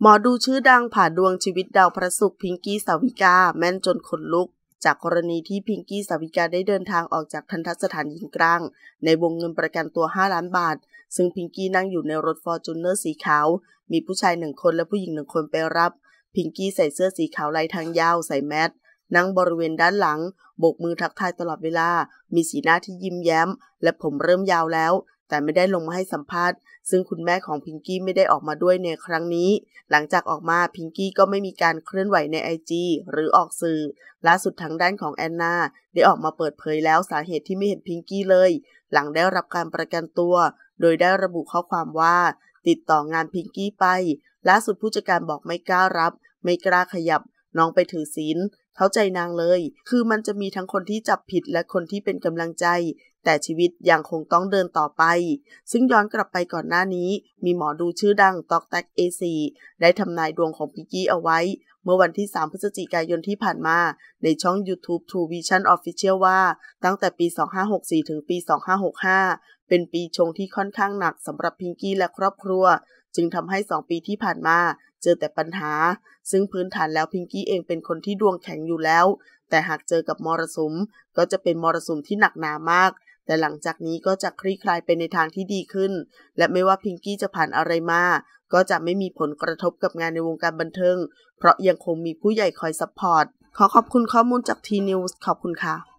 หมอดูชื่อดังผ่าดวงชีวิตดาวพระศุกร์พิงกี้สาวิกาแม่นจนขนลุก จากกรณีที่พิงกี้สาวิกาได้เดินทางออกจากทันทสถานยิงกลาง ในวงเงินประกันตัว 5 ล้านบาท ซึ่งพิงกี้นั่งอยู่ในรถฟอร์จูเนอร์สีขาว มีผู้ชายหนึ่งคนและผู้หญิงหนึ่งคนไปรับพิงกี้ใส่เสื้อสีขาวลายทางยาวใส่แมสนั่งบริเวณด้านหลังโบกมือทักทายตลอดเวลา มีสีหน้าที่ยิ้มแย้ม และผมเริ่มยาวแล้วแต่ไม่ได้ลงมาให้สัมภาษณ์ ซึ่งคุณแม่ของพิงกี้ไม่ได้ออกมาด้วยในครั้งนี้ หลังจากออกมาพิงกี้ก็ไม่มีการเคลื่อนไหวในไอจีหรือออกสื่อ ล่าสุดทางด้านของแอนนาได้ออกมาเปิดเผยแล้วสาเหตุที่ไม่เห็นพิงกี้เลย หลังได้รับการประกันตัว โดยได้ระบุข้อความว่า ติดต่องานพิงกี้ไป ล่าสุดผู้จัดการบอกไม่กล้ารับ ไม่กล้าขยับน้องไปถือศีล เข้าใจนางเลย คือมันจะมีทั้งคนที่จับผิดและคนที่เป็นกำลังใจแต่ชีวิตยังคงต้องเดินต่อไป ซึ่งย้อนกลับไปก่อนหน้านี้ มีหมอดูชื่อดังตอกแตกเอซีได้ทำนายดวงของพิกกี้เอาไว้ เมื่อวันที่ 3 พฤศจิกายนที่ผ่านมา ในช่อง YouTube True Vision Official ว่า ตั้งแต่ปี 2564 ถึงปี 2565 เป็นปีชงที่ค่อนข้างหนักสำหรับพิงกี้และครอบครัว จึงทำให้ 2 ปีที่ผ่านมา เจอแต่ปัญหา ซึ่งพื้นฐานแล้วพิงกี้เองเป็นคนที่ดวงแข็งอยู่แล้ว แต่หากเจอกับมรสุม ก็จะเป็นมรสุมที่หนักหนามากแต่หลังจากนี้ก็จะคลี่คลายไปในทางที่ดีขึ้น และไม่ว่าพิงกี้จะผ่านอะไรมา ก็จะไม่มีผลกระทบกับงานในวงการบันเทิง เพราะยังคงมีผู้ใหญ่คอยซัพพอร์ต ขอขอบคุณข้อมูลจากทีนิวส์ ขอบคุณค่ะ